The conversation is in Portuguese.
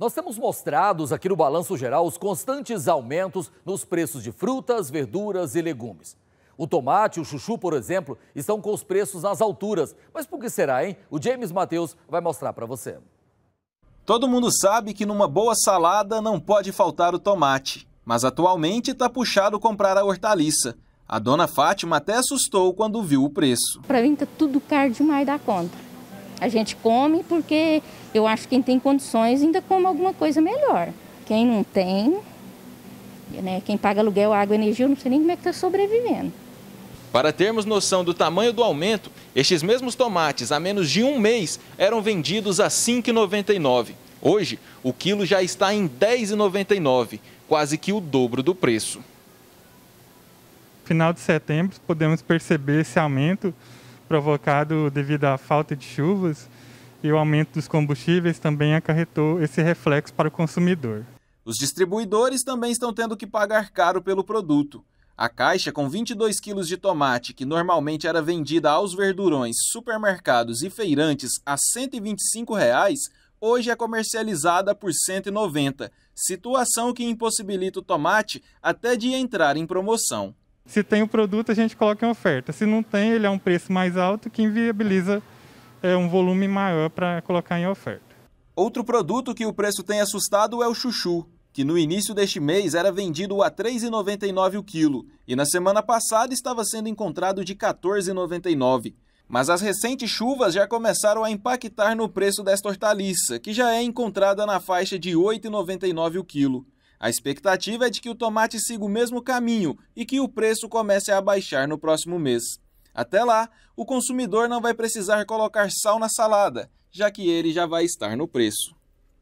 Nós temos mostrados aqui no Balanço Geral os constantes aumentos nos preços de frutas, verduras e legumes. O tomate e o chuchu, por exemplo, estão com os preços nas alturas. Mas por que será, hein? O James Matheus vai mostrar para você. Todo mundo sabe que numa boa salada não pode faltar o tomate. Mas atualmente está puxado comprar a hortaliça. A dona Fátima até assustou quando viu o preço. Para mim está tudo caro demais da conta. A gente come porque eu acho que quem tem condições ainda come alguma coisa melhor. Quem não tem, né, quem paga aluguel, água, energia, eu não sei nem como é que está sobrevivendo. Para termos noção do tamanho do aumento, estes mesmos tomates, há menos de um mês, eram vendidos a R$ 5,99. Hoje, o quilo já está em R$ 10,99, quase que o dobro do preço. Final de setembro, podemos perceber esse aumento provocado devido à falta de chuvas e o aumento dos combustíveis também acarretou esse reflexo para o consumidor. Os distribuidores também estão tendo que pagar caro pelo produto. A caixa com 22 quilos de tomate, que normalmente era vendida aos verdurões, supermercados e feirantes a R$ 125, reais, hoje é comercializada por 190, situação que impossibilita o tomate até de entrar em promoção. Se tem o produto, a gente coloca em oferta. Se não tem, ele é um preço mais alto que inviabiliza é, um volume maior para colocar em oferta. Outro produto que o preço tem assustado é o chuchu, que no início deste mês era vendido a R$ 3,99 o quilo e na semana passada estava sendo encontrado de R$ 14,99. Mas as recentes chuvas já começaram a impactar no preço desta hortaliça, que já é encontrada na faixa de R$ 8,99 o quilo. A expectativa é de que o tomate siga o mesmo caminho e que o preço comece a baixar no próximo mês. Até lá, o consumidor não vai precisar colocar sal na salada, já que ele já vai estar no preço.